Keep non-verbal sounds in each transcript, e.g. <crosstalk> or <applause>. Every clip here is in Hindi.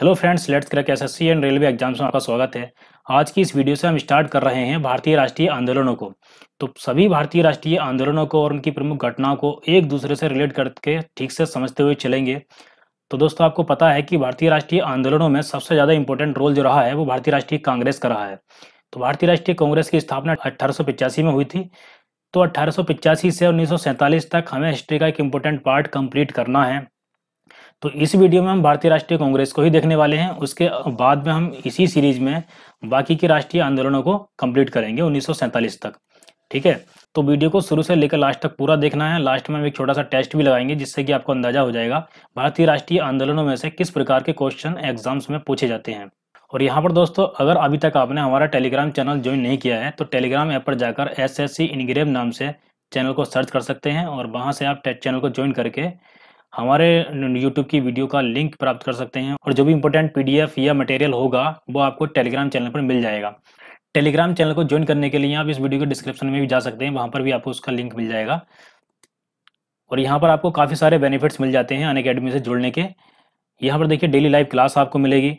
hello friends let's crack SSC and railway exams में आपका स्वागत है आज की इस वीडियो से हम स्टार्ट कर रहे हैं भारतीय राष्ट्रीय आंदोलनों को तो सभी भारतीय राष्ट्रीय आंदोलनों को और उनकी प्रमुख घटनाओं को एक दूसरे से रिलेट करके ठीक से समझते हुए चलेंगे तो दोस्तों आपको पता है कि भारतीय राष्ट्रीय आंदोलनों में सबसे ज़्यादा इंपॉर्टेंट रोल जो रहा है वो भारतीय राष्ट्रीय कांग्रेस का रहा है तो भारतीय राष्ट्रीय कांग्रेस की स्थापना अट्ठारह में हुई थी तो अट्ठारह से उन्नीस तक हमें हिस्ट्री का एक इम्पोर्टेंट पार्ट कम्प्लीट करना है तो इस वीडियो में हम भारतीय राष्ट्रीय कांग्रेस को ही देखने वाले हैं उसके बाद में हम इसी सीरीज में बाकी के राष्ट्रीय आंदोलनों को कंप्लीट करेंगे उन्नीस तक ठीक है तो वीडियो को शुरू से लेकर लास्ट तक पूरा देखना है लास्ट में हम एक छोटा सा टेस्ट भी लगाएंगे जिससे कि आपको अंदाजा हो जाएगा भारतीय राष्ट्रीय आंदोलनों में से किस प्रकार के क्वेश्चन एग्जाम्स में पूछे जाते हैं और यहाँ पर दोस्तों अगर अभी तक आपने हमारा टेलीग्राम चैनल ज्वाइन नहीं किया है तो टेलीग्राम ऐप पर जाकर एस एस नाम से चैनल को सर्च कर सकते हैं और वहाँ से आप चैनल को ज्वाइन करके हमारे यूट्यूब की वीडियो का लिंक प्राप्त कर सकते हैं और जो भी इंपॉर्टेंट पी या मटेरियल होगा वो आपको टेलीग्राम चैनल पर मिल जाएगा टेलीग्राम चैनल को ज्वाइन करने के लिए आप इस वीडियो के डिस्क्रिप्शन में भी जा सकते हैं वहाँ पर भी आपको उसका लिंक मिल जाएगा और यहाँ पर आपको काफ़ी सारे बेनिफिट्स मिल जाते हैं अन अकेडमी से जुड़ने के यहाँ पर देखिए डेली लाइव क्लास आपको मिलेगी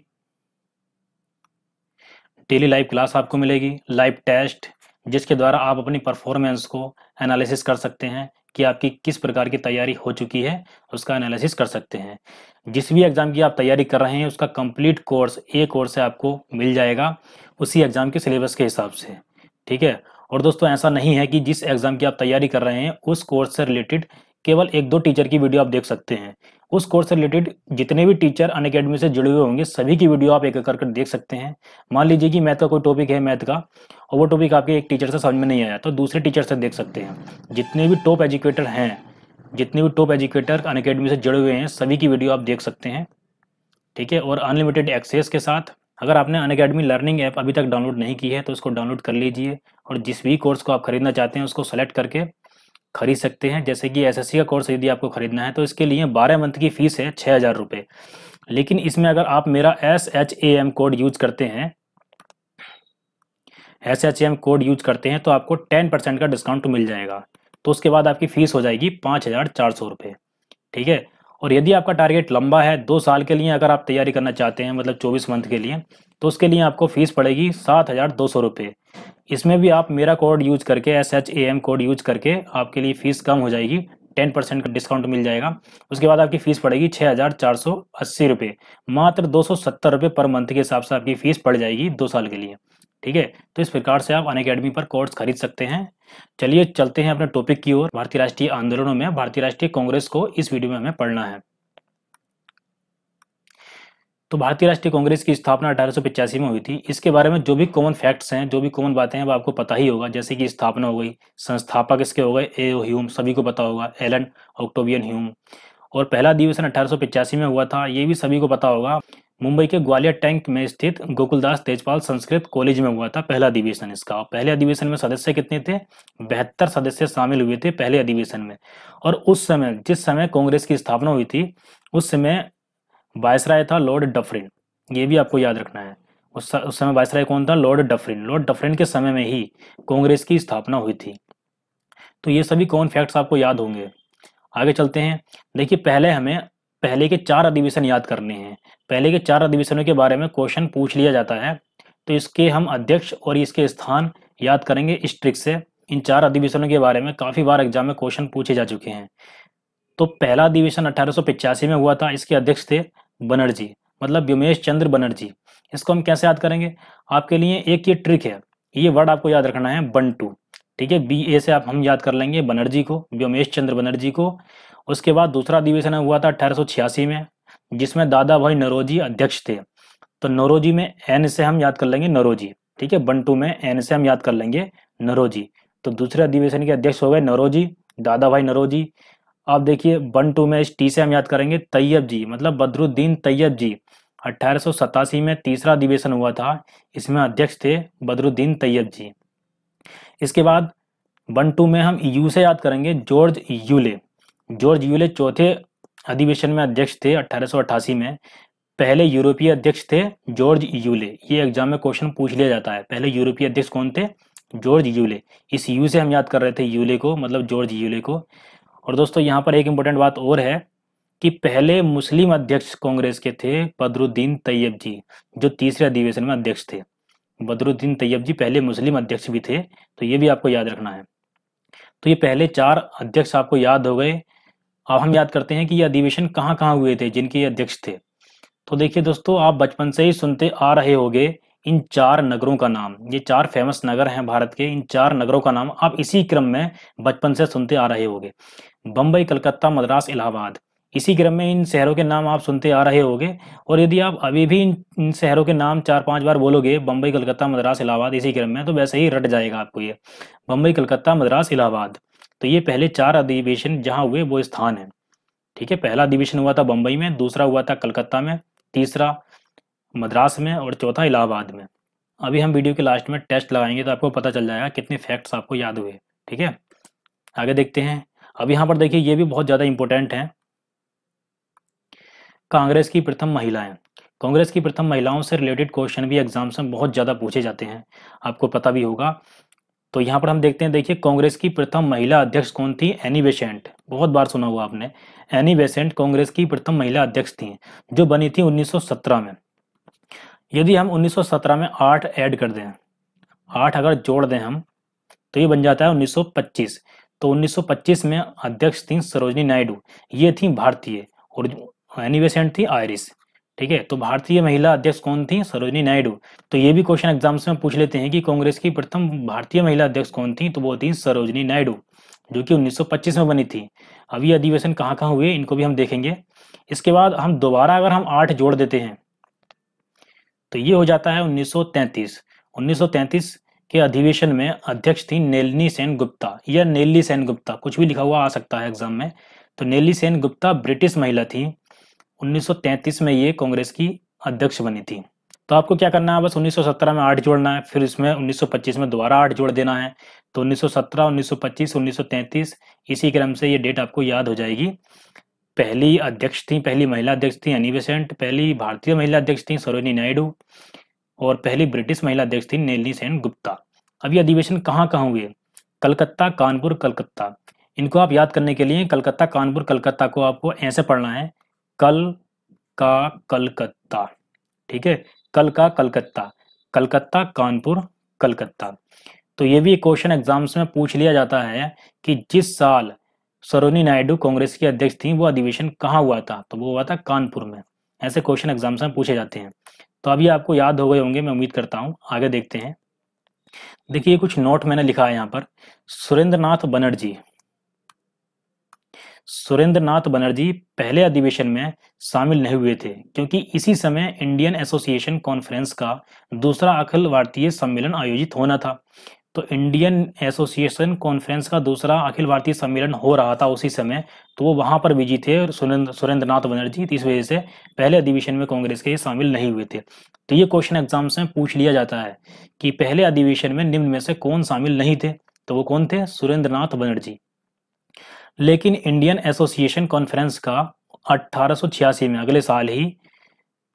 डेली लाइव क्लास आपको मिलेगी लाइव टेस्ट जिसके द्वारा आप अपनी परफॉर्मेंस को एनालिसिस कर सकते हैं कि आपकी किस प्रकार की तैयारी हो चुकी है उसका एनालिसिस कर सकते हैं जिस भी एग्ज़ाम की आप तैयारी कर रहे हैं उसका कंप्लीट कोर्स ए कोर्स से आपको मिल जाएगा उसी एग्ज़ाम के सिलेबस के हिसाब से ठीक है और दोस्तों ऐसा नहीं है कि जिस एग्ज़ाम की आप तैयारी कर रहे हैं उस कोर्स से रिलेटेड केवल एक दो टीचर की वीडियो आप देख सकते हैं उस कोर्स से रिलेटेड जितने भी टीचर अन से जुड़े हुए होंगे सभी की वीडियो आप एक एक करके देख सकते हैं मान लीजिए कि मैथ का कोई टॉपिक है मैथ का और वो टॉपिक आपके एक टीचर से समझ में नहीं आया तो दूसरे टीचर से देख सकते हैं जितने भी टॉप एजुकेटर हैं जितने भी टॉप एजुकेटर अन अकेडमी से जुड़े हुए हैं सभी की वीडियो आप देख सकते हैं ठीक है और अनलिमिटेड एक्सेस के साथ अगर आपने अन अकेडमी लर्निंग ऐप अभी तक डाउनलोड नहीं की है तो उसको डाउनलोड कर लीजिए और जिस भी कोर्स को आप खरीदना चाहते हैं उसको सेलेक्ट करके खरीद सकते हैं जैसे कि एसएससी का कोर्स यदि आपको खरीदना है तो इसके लिए बारह मंथ की फ़ीस है छः हज़ार रुपये लेकिन इसमें अगर आप मेरा S H A M code use करते हैं S H M code use करते हैं तो आपको टेन परसेंट का डिस्काउंट मिल जाएगा तो उसके बाद आपकी फ़ीस हो जाएगी पाँच हज़ार चार सौ रुपये ठीक है और यदि आपका टारगेट लंबा है दो साल के लिए अगर आप तैयारी करना चाहते हैं मतलब चौबीस मंथ के लिए तो उसके लिए आपको फ़ीस पड़ेगी सात हज़ार दो सौ रुपये इसमें भी आप मेरा कोड यूज करके S H A M code use करके आपके लिए फ़ीस कम हो जाएगी टेन परसेंट का डिस्काउंट मिल जाएगा उसके बाद आपकी फ़ीस पड़ेगी छः हज़ार चार सौ अस्सी रुपये मात्र दो सौ सत्तर रुपये पर मंथ के हिसाब से आपकी फ़ीस पड़ जाएगी दो साल के लिए ठीक है तो इस प्रकार से आप अन अकेडमी पर कोर्स खरीद सकते हैं चलिए चलते हैं अपने टॉपिक की ओर भारतीय राष्ट्रीय आंदोलनों में भारतीय राष्ट्रीय कांग्रेस को इस वीडियो में हमें पढ़ना है तो भारतीय राष्ट्रीय कांग्रेस की स्थापना अठारह में हुई थी इसके बारे में जो भी कॉमन फैक्ट्स हैं जो भी कॉमन बातें हैं वो आपको पता ही होगा जैसे कि स्थापना हो गई संस्थापक इसके हो गए ए ह्यूम सभी को पता होगा एलन ऑक्टोबियन ह्यूम और पहला अधिवेशन अठारह में हुआ था ये भी सभी को पता होगा मुंबई के ग्वालियर टैंक में स्थित गोकुलदास तेजपाल संस्कृत कॉलेज में हुआ था पहला अधिवेशन इसका और पहले अधिवेशन में सदस्य कितने थे बेहतर सदस्य शामिल हुए थे पहले अधिवेशन में और उस समय जिस समय कांग्रेस की स्थापना हुई थी उस समय वायसराय था लॉर्ड डफरिन ये भी आपको याद रखना है उस उस समय वायसराय कौन था लॉर्ड डफरिन लॉर्ड डफरिन के समय में ही कांग्रेस की स्थापना हुई थी तो ये सभी कौन फैक्ट्स आपको याद होंगे आगे चलते हैं देखिए पहले हमें पहले के चार अधिवेशन याद करने हैं पहले के चार अधिवेशनों के बारे में क्वेश्चन पूछ लिया जाता है तो इसके हम अध्यक्ष और इसके स्थान याद करेंगे इस ट्रिक से इन चार अधिवेशनों के बारे में काफ़ी बार एग्जाम में क्वेश्चन पूछे जा चुके हैं तो पहला अधिवेशन अठारह में हुआ था इसके अध्यक्ष थे बनर्जी मतलब व्योमेश चंद्र बनर्जी इसको हम कैसे याद करेंगे आपके लिए एक ये ट्रिक है ये वर्ड आपको याद रखना है बन टू ठीक है बी ए से आप हम याद कर लेंगे बनर्जी को व्योमेश चंद्र बनर्जी को उसके बाद दूसरा अधिवेशन हुआ था अठारह में जिसमें दादा भाई नरोजी अध्यक्ष थे तो नरोजी में एन से हम याद कर लेंगे नरोजी ठीक है बंटू में एन से हम याद कर लेंगे नरोजी तो दूसरे अधिवेशन के अध्यक्ष हो गए नरोजी दादा भाई नरोजी आप देखिए बंटू में इस टी से हम याद करेंगे तैयब जी मतलब बदरुद्दीन तैयब जी अट्ठारह में तीसरा अधिवेशन हुआ था इसमें अध्यक्ष थे बदरुद्दीन तैयब जी इसके बाद बंटू में हम यू से याद करेंगे जॉर्ज यूले जॉर्ज यूले चौथे अधिवेशन में अध्यक्ष थे 1888 में पहले यूरोपीय अध्यक्ष थे जॉर्ज यूले ये एग्जाम में क्वेश्चन पूछ लिया जाता है पहले यूरोपीय अध्यक्ष कौन थे जॉर्ज यूले इस यू से हम याद कर रहे थे यूले को मतलब जॉर्ज यूले को और दोस्तों यहाँ पर एक इम्पोर्टेंट बात और है कि पहले मुस्लिम अध्यक्ष कांग्रेस के थे बदरुद्दीन तैयब जी जो तीसरे अधिवेशन में अध्यक्ष थे बदरुद्दीन तैयब जी पहले मुस्लिम अध्यक्ष भी थे तो ये भी आपको याद रखना है तो ये पहले चार अध्यक्ष आपको याद हो गए अब हम याद करते हैं कि ये अधिवेशन कहाँ कहाँ हुए थे जिनके अध्यक्ष थे तो देखिए दोस्तों आप बचपन से ही सुनते आ रहे होंगे इन चार नगरों का नाम ये चार फेमस नगर हैं भारत के इन चार नगरों का नाम आप इसी क्रम में बचपन से सुनते आ रहे होंगे बम्बई कलकत्ता मद्रास इलाहाबाद इसी क्रम में इन शहरों के नाम आप सुनते आ रहे होंगे और यदि आप अभी भी इन इन शहरों के नाम चार पांच बार बोलोगे बम्बई कलकत्ता मद्रास इलाहाबाद इसी क्रम में तो वैसे ही रट जाएगा आपको ये बम्बई कलकत्ता मद्रास इलाहाबाद तो ये पहले चार अधिवेशन जहाँ हुए वो स्थान है ठीक है पहला अधिवेशन हुआ था बम्बई में दूसरा हुआ था कलकत्ता में तीसरा मद्रास में और चौथा इलाहाबाद में अभी हम वीडियो के लास्ट में टेस्ट लगाएंगे तो आपको पता चल जाएगा कितने फैक्ट्स आपको याद हुए ठीक है आगे देखते हैं अब यहाँ पर देखिए ये भी बहुत ज़्यादा इंपॉर्टेंट है कांग्रेस की प्रथम महिलाएं कांग्रेस की प्रथम महिलाओं से रिलेटेड क्वेश्चन भी एग्जाम्स में बहुत ज़्यादा पूछे जाते हैं आपको पता भी होगा तो यहाँ पर हम देखते हैं देखिए कांग्रेस की प्रथम महिला अध्यक्ष कौन थी एनी बेसेंट बहुत बार सुना हुआ आपने एनी बेसेंट कांग्रेस की प्रथम महिला अध्यक्ष थी जो बनी थी 1917 में यदि हम 1917 में आठ ऐड कर दें आठ अगर जोड़ दें हम तो ये बन जाता है 1925 तो 1925 में अध्यक्ष थी सरोजनी नायडू ये थी भारतीय और एनी बेसेंट थी आयरिस ठीक है तो भारतीय महिला अध्यक्ष कौन थी सरोजनी नायडू तो ये भी क्वेश्चन एग्जाम्स में पूछ लेते हैं कि कांग्रेस की प्रथम भारतीय महिला अध्यक्ष कौन थी तो वो थी सरोजनी नायडू जो कि 1925 में बनी थी अभी अधिवेशन कहाँ कहाँ हुए इनको भी हम देखेंगे इसके बाद हम दोबारा अगर हम आठ जोड़ देते हैं तो ये हो जाता है उन्नीस सौ के अधिवेशन में अध्यक्ष थी नेलनी सेन गुप्ता या नेली सेन गुप्ता कुछ भी लिखा हुआ आ सकता है एग्जाम में तो नेली सेन गुप्ता ब्रिटिश महिला थी 1933 में ये कांग्रेस की अध्यक्ष बनी थी तो आपको क्या करना है बस 1917 में आठ जोड़ना है फिर इसमें 1925 में दोबारा आठ जोड़ देना है तो 1917, 1925, 1933 इसी क्रम से ये डेट आपको याद हो जाएगी पहली अध्यक्ष थी पहली महिला अध्यक्ष थी एनी बेसेंट पहली भारतीय महिला अध्यक्ष थी सरोजनी नायडू और पहली ब्रिटिश महिला अध्यक्ष थी नेलनी सेन गुप्ता अब ये अधिवेशन कहाँ कहाँ हुए कलकत्ता कानपुर कलकत्ता इनको आप याद करने के लिए कलकत्ता कानपुर कलकत्ता को आपको ऐसे पढ़ना है कल का कलकत्ता ठीक है कल का कलकत्ता कलकत्ता कानपुर कलकत्ता तो ये भी क्वेश्चन एग्जाम्स में पूछ लिया जाता है कि जिस साल सरोनी नायडू कांग्रेस की अध्यक्ष थी वो अधिवेशन कहाँ हुआ था तो वो हुआ था कानपुर में ऐसे क्वेश्चन एग्जाम्स में पूछे जाते हैं तो अभी आपको याद हो गए होंगे मैं उम्मीद करता हूँ आगे देखते हैं देखिए कुछ नोट मैंने लिखा है यहाँ पर सुरेंद्र नाथ बनर्जी सुरेंद्र नाथ बनर्जी पहले अधिवेशन में शामिल नहीं हुए थे क्योंकि इसी समय इंडियन एसोसिएशन कॉन्फ्रेंस का दूसरा अखिल भारतीय सम्मेलन आयोजित होना था तो इंडियन एसोसिएशन कॉन्फ्रेंस का दूसरा अखिल भारतीय सम्मेलन हो रहा था उसी समय तो वो वहाँ पर विजी थे सुरेंद्र नाथ बनर्जी इस वजह से पहले अधिवेशन में कांग्रेस के शामिल नहीं हुए थे तो ये क्वेश्चन एग्जाम्स में पूछ लिया जाता है कि पहले अधिवेशन में निम्न में से कौन शामिल नहीं थे तो वो कौन थे सुरेंद्र नाथ बनर्जी लेकिन इंडियन एसोसिएशन कॉन्फ्रेंस का 1886 में अगले साल ही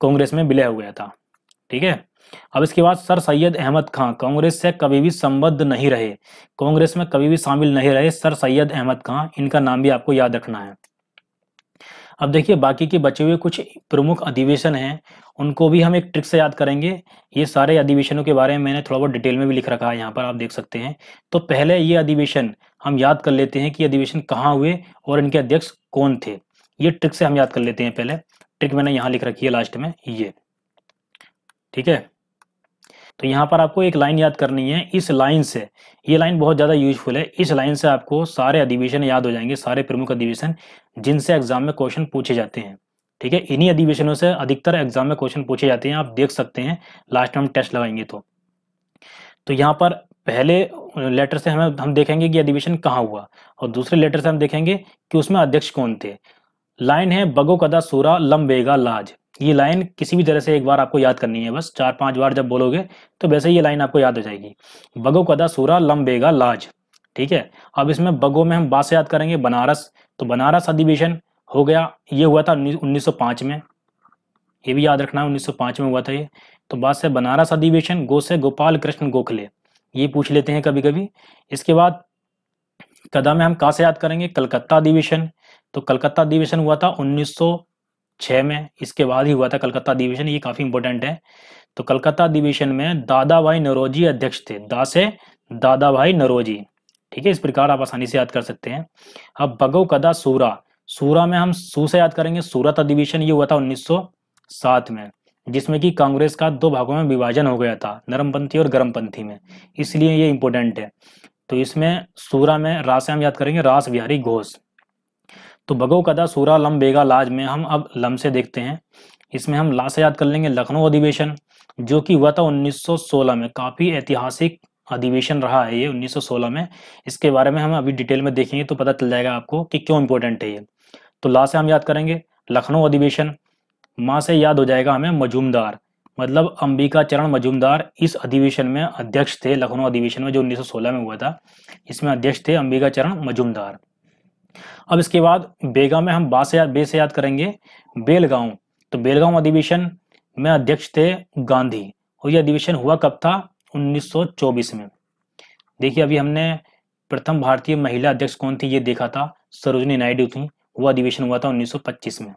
कांग्रेस में विलय हो गया था ठीक है अब इसके बाद सर सैयद अहमद खां कांग्रेस से कभी भी संबद्ध नहीं रहे कांग्रेस में कभी भी शामिल नहीं रहे सर सैयद अहमद खां इनका नाम भी आपको याद रखना है अब देखिए बाकी के बचे हुए कुछ प्रमुख अधिवेशन हैं उनको भी हम एक ट्रिक से याद करेंगे ये सारे अधिवेशनों के बारे में मैंने थोड़ा बहुत डिटेल में भी लिख रखा है यहाँ पर आप देख सकते हैं तो पहले ये अधिवेशन हम याद कर लेते हैं कि अधिवेशन कहाँ हुए और इनके अध्यक्ष कौन थे ये ट्रिक से हम याद कर लेते हैं पहले ट्रिक मैंने यहाँ लिख रखी है लास्ट में ये ठीक है तो यहाँ पर आपको एक लाइन याद करनी है इस लाइन से ये लाइन बहुत ज़्यादा यूजफुल है इस लाइन से आपको सारे अधिवेशन याद हो जाएंगे सारे प्रमुख अधिवेशन जिनसे एग्जाम में क्वेश्चन पूछे जाते हैं ठीक है इन्हीं अधिवेशनों से अधिकतर एग्जाम में क्वेश्चन पूछे जाते हैं आप देख सकते हैं लास्ट टाइम हम टेस्ट लगाएंगे तो तो यहाँ पर पहले लेटर से हमें हम देखेंगे कि अधिवेशन कहाँ हुआ और दूसरे लेटर से हम देखेंगे कि उसमें अध्यक्ष कौन थे लाइन है बगो कदा सूरा लम्बेगा लाज ये लाइन किसी भी तरह से एक बार आपको याद करनी है बस चार पांच बार जब बोलोगे तो वैसे ये लाइन आपको याद हो जाएगी बगो कदा सूरा लम्बेगा लाज ठीक है अब इसमें बगो में हम बात से याद करेंगे बनारस तो बनारस अधिवेशन हो गया ये हुआ था 1905 में ये भी याद रखना है 1905 में हुआ था ये तो बात से बनारस अधिवेशन गो से गोपाल कृष्ण गोखले ये पूछ लेते हैं कभी कभी इसके बाद कदा में हम कहा से याद करेंगे कलकत्ता अधिवेशन तो कलकत्ता अधिवेशन हुआ था 1900 छः में इसके बाद ही हुआ था कलकत्ता अधिवेशन ये काफ़ी इंपॉर्टेंट है तो कलकत्ता अधिवेशन में दादा भाई नरोजी अध्यक्ष थे दासे दादा भाई नरोजी ठीक है इस प्रकार आप आसानी से याद कर सकते हैं अब बगो कदा सूरा सूरा में हम सू से याद करेंगे सूरत अधिवेशन ये हुआ था 1907 में जिसमें कि कांग्रेस का दो भागों में विभाजन हो गया था नरमपंथी और गर्मपंथी में इसलिए ये इंपॉर्टेंट है तो इसमें सूरा में रास हम याद करेंगे रास बिहारी घोष तो भगव कदा सूरा लम बेगा लाज में हम अब लम से देखते हैं इसमें हम ला से याद कर लेंगे लखनऊ अधिवेशन जो कि हुआ था 1916 में काफ़ी ऐतिहासिक अधिवेशन रहा है ये 1916 में इसके बारे में हम अभी डिटेल में देखेंगे तो पता चल जाएगा आपको कि क्यों इंपॉर्टेंट है ये तो ला से हम याद करेंगे लखनऊ अधिवेशन माँ से याद हो जाएगा हमें मजूमदार मतलब अंबिका चरण मजूमदार इस अधिवेशन में अध्यक्ष थे लखनऊ अधिवेशन में जो 1916 में हुआ था इसमें अध्यक्ष थे अंबिका चरण मजूमदार अब इसके बाद बेगा में हम बा से याद बे से याद करेंगे बेलगांव तो बेलगांव अधिवेशन में अध्यक्ष थे गांधी और यह अधिवेशन हुआ कब था 1924 में देखिए अभी हमने प्रथम भारतीय महिला अध्यक्ष कौन थी ये देखा था सरोजनी नायडू थी वो अधिवेशन हुआ था 1925 में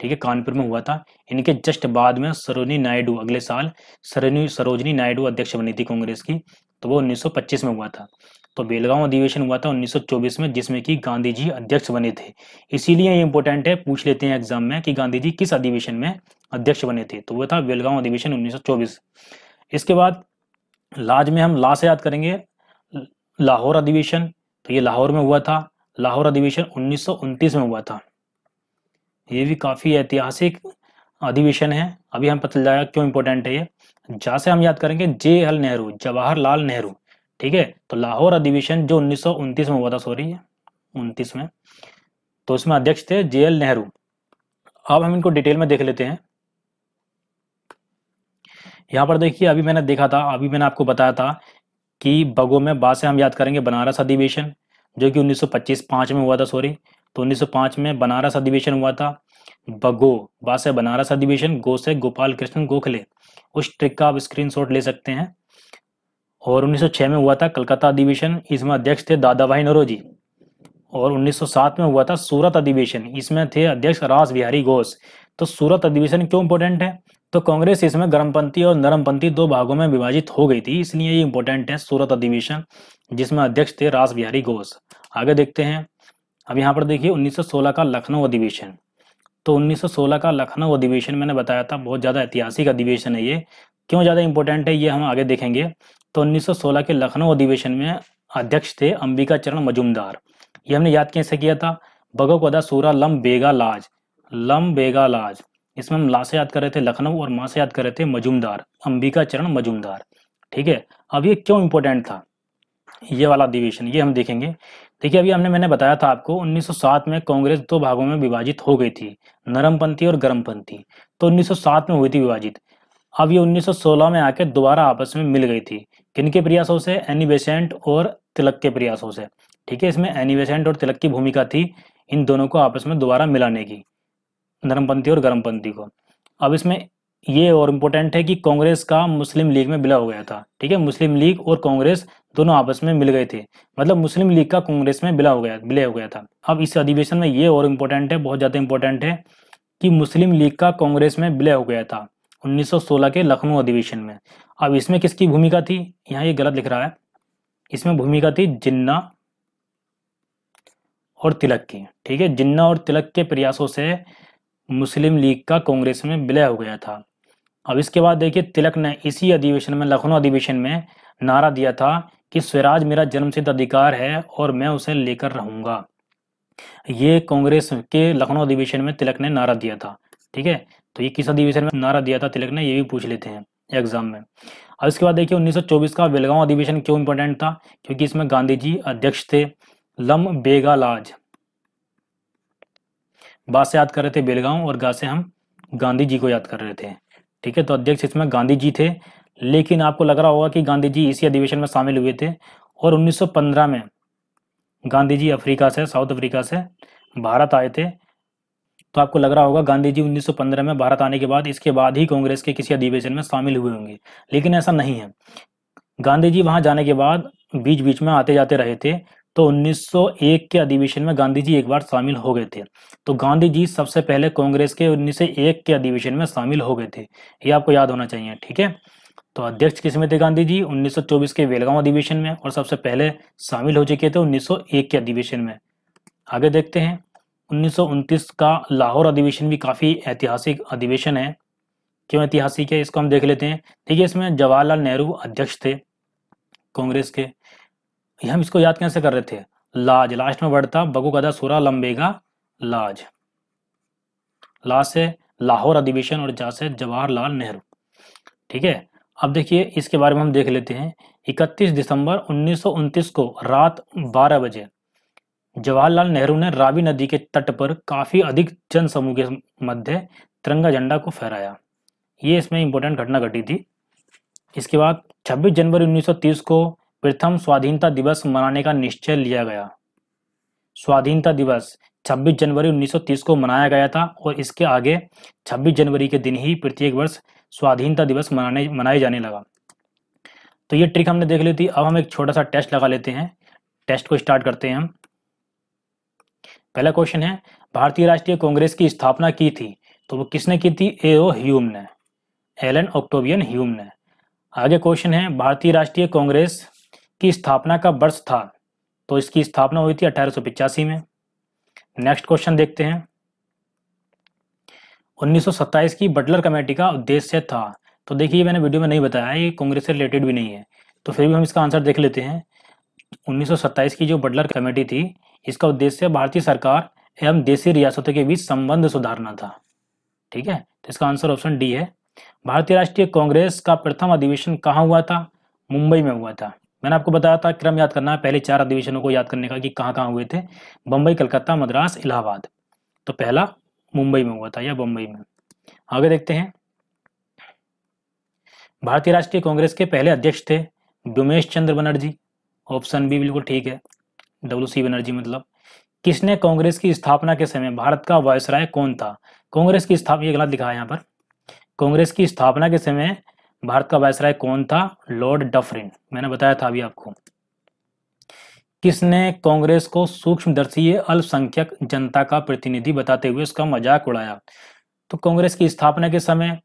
ठीक है कानपुर में हुआ था इनके जस्ट बाद में सरोजनी नायडू अगले साल सरोजनी सरोजनी नायडू अध्यक्ष बनी थी कांग्रेस की तो वो 1925 में हुआ था तो बेलगांव अधिवेशन हुआ था 1924 में जिसमें कि गांधी जी अध्यक्ष बने थे इसीलिए इंपॉर्टेंट है पूछ लेते हैं एग्जाम में कि गांधी जी किस अधिवेशन में अध्यक्ष बने थे तो वह था बेलगांव अधिवेशन उन्नीस इसके बाद लाज में हम ला से याद करेंगे लाहौर अधिवेशन तो ये लाहौर में हुआ था लाहौर अधिवेशन उन्नीस में हुआ था ये भी काफ़ी ऐतिहासिक अधिवेशन है अभी हम पता चल जाएगा क्यों इंपॉर्टेंट है ये जहां से हम याद करेंगे जे एल नेहरू जवाहरलाल नेहरू ठीक है तो लाहौर अधिवेशन जो उन्नीस में हुआ था सॉरी उन्तीस में तो इसमें अध्यक्ष थे जे एल नेहरू अब हम इनको डिटेल में देख लेते हैं यहाँ पर देखिए अभी मैंने देखा था अभी मैंने आपको बताया था कि बगो में बाद से हम याद करेंगे बनारस अधिवेशन जो कि 1925 पाँच में हुआ था सॉरी तो 1905 में बनारस अधिवेशन हुआ था बगो बाद से बनारस अधिवेशन गो से गोपाल कृष्ण गोखले उस ट्रिक का आप स्क्रीनशॉट ले सकते हैं और 1906 में हुआ था कलकत्ता अधिवेशन इसमें अध्यक्ष थे दादा भाई नरोजी और 1907 में हुआ था सूरत अधिवेशन इसमें थे अध्यक्ष रास बिहारी घोष तो सूरत अधिवेशन क्यों इंपॉर्टेंट है तो कांग्रेस इसमें गर्मपंथी और नरमपंथी दो भागों में विभाजित हो गई थी इसलिए ये इंपॉर्टेंट है सूरत अधिवेशन जिसमें अध्यक्ष थे रास बिहारी घोष आगे देखते हैं अब यहाँ पर देखिए 1916 का लखनऊ अधिवेशन तो 1916 का लखनऊ अधिवेशन मैंने बताया था बहुत ज़्यादा ऐतिहासिक अधिवेशन है ये क्यों ज़्यादा इंपॉर्टेंट है ये हम आगे देखेंगे तो 1916 के लखनऊ अधिवेशन में अध्यक्ष थे अंबिका चरण मजुमदार ये हमने याद कैसे किया था बगो कदा सूरा लम बेगा लाज लम बेगा लाज इसमें हम ला से याद कर रहे थे लखनऊ और माँ से याद कर रहे थे मजुमदार अंबिका चरण मजुमदार ठीक है अब ये क्यों इम्पोर्टेंट था ये वाला अधिवेशन ये हम देखेंगे देखिए अभी हमने मैंने बताया था आपको 1907 में कांग्रेस दो भागों में विभाजित हो गई थी नरमपंथी और गर्मपंथी तो 1907 में हुई थी विभाजित अब ये 1916 में आके दोबारा आपस में मिल गई थी किनके प्रयासों से एनी बेसेंट और तिलक के प्रयासों से ठीक है इसमें एनी बेसेंट और तिलक की भूमिका थी इन दोनों को आपस में दोबारा मिलाने की धर्मपंथी और गर्मपंथी को अब इसमें ये और इम्पोर्टेंट है कि कांग्रेस का मुस्लिम लीग में मिला हो गया था ठीक है मुस्लिम लीग और कांग्रेस दोनों आपस में मिल गए थे मतलब मुस्लिम लीग का कांग्रेस में मिला हो गया विलय हो गया था अब इस अधिवेशन में ये और इम्पोर्टेंट है बहुत ज़्यादा इम्पोर्टेंट है कि मुस्लिम लीग का कांग्रेस में विलय हो गया था 1916 के लखनऊ अधिवेशन में अब इसमें किसकी भूमिका थी यहाँ ये गलत लिख रहा है इसमें भूमिका थी जिन्ना और तिलक की ठीक है जिन्ना और तिलक के प्रयासों से मुस्लिम लीग का कांग्रेस में विलय हो गया था अब इसके बाद देखिए तिलक ने इसी अधिवेशन में लखनऊ अधिवेशन में नारा दिया था कि स्वराज मेरा जन्मसिद्ध अधिकार है और मैं उसे लेकर रहूंगा ये कांग्रेस के लखनऊ अधिवेशन में तिलक ने नारा दिया था ठीक है तो ये किस अधिवेशन में नारा दिया था तिलक ने ये भी पूछ लेते हैं एग्जाम में अब इसके बाद देखिए 1924 का बेलगांव अधिवेशन क्यों इंपॉर्टेंट था क्योंकि इसमें गांधी जी अध्यक्ष थे लम बेगा लाज बात से याद कर रहे थे बेलगांव और गा से हम गांधी जी को याद कर रहे थे ठीक है तो अध्यक्ष इसमें गांधी जी थे लेकिन आपको लग रहा होगा कि गांधी जी इसी अधिवेशन में शामिल हुए थे और 1915 में गांधी जी अफ्रीका से साउथ अफ्रीका से भारत आए थे तो आपको लग रहा होगा गांधी जी 1915 में भारत आने के बाद इसके बाद ही कांग्रेस के किसी अधिवेशन में शामिल हुए होंगे लेकिन ऐसा नहीं है गांधी जी वहां जाने के बाद बीच बीच में आते जाते रहे थे तो 1901 के अधिवेशन में गांधी जी एक बार शामिल हो गए थे तो गांधी जी सबसे पहले कांग्रेस के उन्नीस के अधिवेशन में शामिल हो गए थे ये आपको याद होना चाहिए ठीक है तो अध्यक्ष किसमें थे गांधी जी उन्नीस के बेलगांव अधिवेशन में और सबसे पहले शामिल हो चुके थे उन्नीस के अधिवेशन में आगे देखते हैं उन्नीस का लाहौर अधिवेशन भी काफ़ी ऐतिहासिक अधिवेशन है क्यों ऐतिहासिक है इसको हम देख लेते हैं देखिए इसमें जवाहरलाल नेहरू अध्यक्ष थे कांग्रेस के हम इसको याद कैसे कर रहे थे लाज लास्ट में वर्ड था बगू गदा सोरा लंबेगा लाज लाज से लाहौर अधिवेशन और जा से जवाहरलाल नेहरू ठीक है अब देखिए इसके बारे में हम देख लेते हैं 31 दिसंबर उन्नीस को रात 12 बजे जवाहरलाल नेहरू ने रावी नदी के तट पर काफ़ी अधिक जन समूह के मध्य तिरंगा झंडा को फहराया ये इसमें इंपॉर्टेंट घटना घटी थी इसके बाद 26 जनवरी 1930 को प्रथम स्वाधीनता दिवस मनाने का निश्चय लिया गया स्वाधीनता दिवस 26 जनवरी 1930 को मनाया गया था और इसके आगे 26 जनवरी के दिन ही प्रत्येक वर्ष स्वाधीनता दिवस मनाने मनाए जाने लगा तो ये ट्रिक हमने देख ली थी अब हम एक छोटा सा टेस्ट लगा लेते हैं टेस्ट को स्टार्ट करते हैं हम पहला क्वेश्चन है भारतीय राष्ट्रीय कांग्रेस की स्थापना की थी तो वो किसने की थी ए ओ ह्यूम ने एलन ऑक्टोबियन ह्यूम ने आगे क्वेश्चन है भारतीय राष्ट्रीय कांग्रेस की स्थापना का वर्ष था तो इसकी स्थापना हुई थी अठारह में नेक्स्ट क्वेश्चन देखते हैं 1927 की बटलर कमेटी का उद्देश्य था तो देखिए मैंने वीडियो में नहीं बताया ये कांग्रेस से रिलेटेड भी नहीं है तो फिर भी हम इसका आंसर देख लेते हैं 1927 की जो बटलर कमेटी थी इसका उद्देश्य भारतीय सरकार एवं देशी रियासतों के बीच संबंध सुधारना था ठीक है तो इसका आंसर ऑप्शन डी है भारतीय राष्ट्रीय कांग्रेस का प्रथम अधिवेशन कहाँ हुआ था मुंबई में हुआ था मैंने आपको बताया था क्रम याद करना है पहले चार अधिवेशनों को याद करने का कि कहाँ कहाँ हुए थे बम्बई कलकत्ता मद्रास इलाहाबाद तो पहला मुंबई में हुआ था या बम्बई में आगे देखते हैं भारतीय राष्ट्रीय कांग्रेस के पहले अध्यक्ष थे व्योमेश चंद्र बनर्जी ऑप्शन बी बिल्कुल ठीक है डब्ल्यू सी बनर्जी मतलब किसने कांग्रेस की स्थापना के समय भारत का वायसराय कौन था कांग्रेस की स्थापना ये गलत लिखा है यहाँ पर कांग्रेस की स्थापना के समय भारत का वायसराय कौन था लॉर्ड डफरिन मैंने बताया था अभी आपको किसने कांग्रेस को सूक्ष्मदर्शीय अल्पसंख्यक जनता का प्रतिनिधि बताते हुए उसका मजाक उड़ाया तो कांग्रेस की स्थापना के समय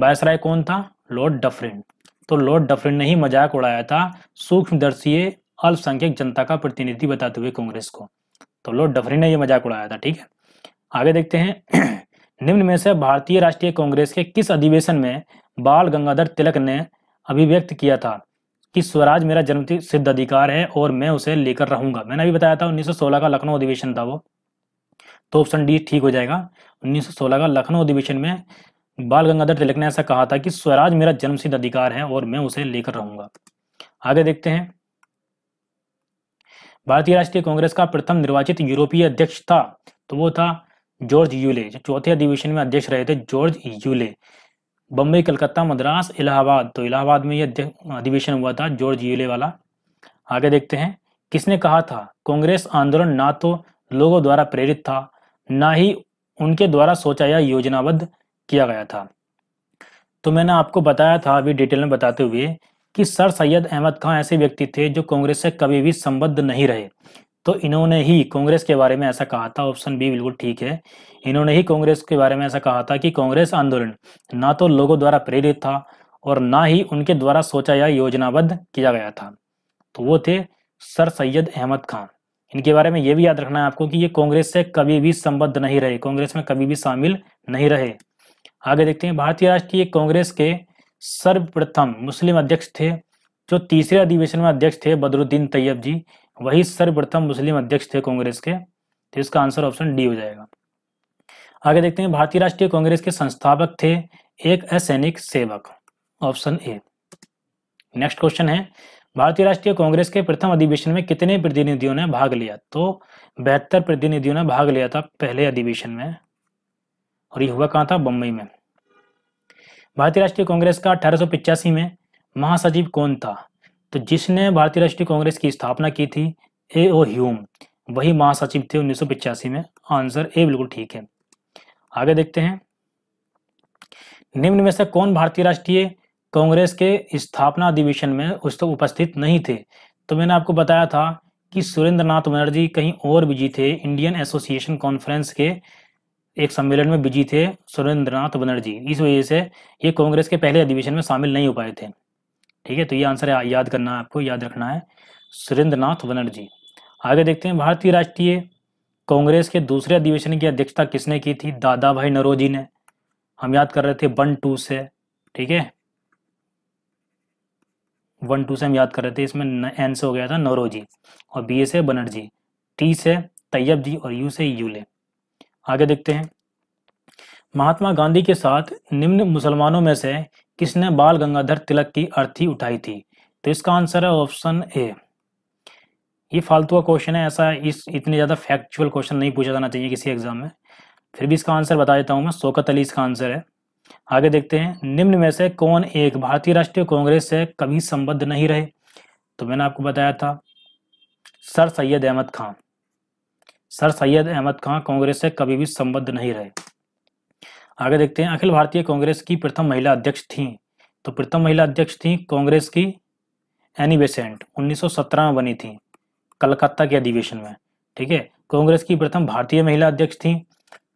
वायसराय कौन था लॉर्ड डफरिन तो लॉर्ड डफरिन ने ही मजाक उड़ाया था सूक्ष्मदर्शीय अल्पसंख्यक जनता का प्रतिनिधि बताते हुए कांग्रेस को तो लॉर्ड डफरिन ने यह मजाक उड़ाया था ठीक है आगे देखते हैं <clears throat> निम्न में से भारतीय राष्ट्रीय कांग्रेस के किस अधिवेशन में बाल गंगाधर तिलक ने अभिव्यक्त किया था कि स्वराज मेरा जन्म सिद्ध अधिकार है और मैं उसे लेकर रहूंगा मैंने अभी बताया था 1916 का लखनऊ अधिवेशन था वो तो ऑप्शन डी ठीक हो जाएगा 1916 का लखनऊ अधिवेशन में बाल गंगाधर तिलक ने ऐसा कहा था कि स्वराज मेरा जन्मसिद्ध अधिकार है और मैं उसे लेकर रहूंगा आगे देखते हैं भारतीय राष्ट्रीय कांग्रेस का प्रथम निर्वाचित यूरोपीय अध्यक्ष था तो वो था जॉर्ज यूले चौथे अधिवेशन में अध्यक्ष रहे थे जॉर्ज यूले बम्बई कलकत्ता मद्रास इलाहाबाद तो इलाहाबाद में यह अधिवेशन हुआ था जॉर्ज यूले वाला आगे देखते हैं किसने कहा था कांग्रेस आंदोलन ना तो लोगों द्वारा प्रेरित था ना ही उनके द्वारा सोचा या योजनाबद्ध किया गया था तो मैंने आपको बताया था अभी डिटेल में बताते हुए कि सर सैयद अहमद खां ऐसे व्यक्ति थे जो कांग्रेस से कभी भी संबद्ध नहीं रहे तो इन्होंने ही कांग्रेस के बारे में ऐसा कहा था ऑप्शन बी बिल्कुल ठीक है इन्होंने ही कांग्रेस के बारे में ऐसा कहा था कि कांग्रेस आंदोलन ना तो लोगों द्वारा प्रेरित था और ना ही उनके द्वारा सोचा या योजनाबद्ध किया गया था तो वो थे सर सैयद अहमद खान इनके बारे में ये भी याद रखना है आपको कि ये कांग्रेस से कभी भी संबद्ध नहीं रहे कांग्रेस में कभी भी शामिल नहीं रहे आगे देखते हैं भारतीय राष्ट्रीय कांग्रेस के सर्वप्रथम मुस्लिम अध्यक्ष थे जो तीसरे अधिवेशन में अध्यक्ष थे बदरुद्दीन तैयब जी वही सर्वप्रथम मुस्लिम अध्यक्ष थे कांग्रेस के तो इसका आंसर ऑप्शन डी हो जाएगा आगे देखते हैं भारतीय राष्ट्रीय कांग्रेस के संस्थापक थे एक असैनिक सेवक ऑप्शन ए नेक्स्ट क्वेश्चन है भारतीय राष्ट्रीय कांग्रेस के प्रथम अधिवेशन में कितने प्रतिनिधियों ने भाग लिया तो बेहतर प्रतिनिधियों ने भाग लिया था पहले अधिवेशन में और ये हुआ कहाँ था बम्बई में भारतीय राष्ट्रीय कांग्रेस का अठारह में महासचिव कौन था तो जिसने भारतीय राष्ट्रीय कांग्रेस की स्थापना की थी ए ओ ह्यूम वही महासचिव थे उन्नीस में आंसर ए बिल्कुल ठीक है आगे देखते हैं निम्न में से कौन भारतीय राष्ट्रीय कांग्रेस के स्थापना अधिवेशन में उस तो उपस्थित नहीं थे तो मैंने आपको बताया था कि सुरेंद्र नाथ बनर्जी कहीं और बिजी थे इंडियन एसोसिएशन कॉन्फ्रेंस के एक सम्मेलन में बिजी थे सुरेंद्रनाथ बनर्जी इस वजह से ये कांग्रेस के पहले अधिवेशन में शामिल नहीं हो पाए थे ठीक है तो ये आंसर याद करना है आपको याद रखना है सुरेंद्रनाथ बनर्जी आगे देखते हैं भारतीय राष्ट्रीय कांग्रेस के दूसरे अधिवेशन की अध्यक्षता किसने की थी दादा भाई नरोजी ने हम याद कर रहे थे वन टू से ठीक है वन टू से हम याद कर रहे थे इसमें एन से हो गया था नरोजी और बी ए से बनर्जी टी से तैयब जी और यू से यूले आगे देखते हैं महात्मा गांधी के साथ निम्न मुसलमानों में से किसने बाल गंगाधर तिलक की अर्थी उठाई थी तो इसका आंसर है ऑप्शन ए ये फालतू का क्वेश्चन है ऐसा इस इतने ज़्यादा फैक्चुअल क्वेश्चन नहीं पूछा जाना चाहिए किसी एग्जाम में फिर भी इसका आंसर बता देता हूँ मैं शोकत अली इसका आंसर है आगे देखते हैं निम्न में से कौन एक भारतीय राष्ट्रीय कांग्रेस से कभी संबद्ध नहीं रहे तो मैंने आपको बताया था सर सैयद अहमद खान सर सैयद अहमद खां कांग्रेस से कभी भी संबद्ध नहीं रहे आगे देखते हैं अखिल भारतीय कांग्रेस की प्रथम महिला अध्यक्ष थीं तो प्रथम महिला अध्यक्ष थीं कांग्रेस की एनी बेसेंट 1917 में बनी थी कलकत्ता के अधिवेशन में ठीक है कांग्रेस की प्रथम भारतीय महिला अध्यक्ष थी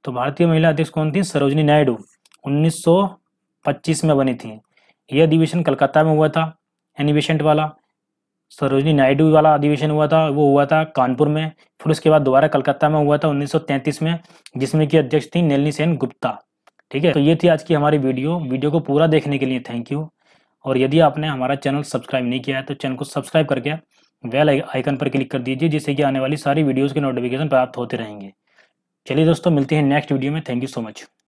तो भारतीय महिला अध्यक्ष कौन थी सरोजनी नायडू 1925 में बनी थी यह अधिवेशन कलकत्ता में हुआ था एनी बेसेंट वाला सरोजनी नायडू वाला अधिवेशन हुआ था वो हुआ था कानपुर में फिर उसके बाद दोबारा कलकत्ता में हुआ था 1933 में जिसमें की अध्यक्ष थी नलनी सेन गुप्ता ठीक है तो ये थी आज की हमारी वीडियो वीडियो को पूरा देखने के लिए थैंक यू और यदि आपने हमारा चैनल सब्सक्राइब नहीं किया है तो चैनल को सब्सक्राइब करके वेल आइकन पर क्लिक कर दीजिए जिससे कि आने वाली सारी वीडियोज़ के नोटिफिकेशन प्राप्त होते रहेंगे चलिए दोस्तों मिलते हैं नेक्स्ट वीडियो में थैंक यू सो मच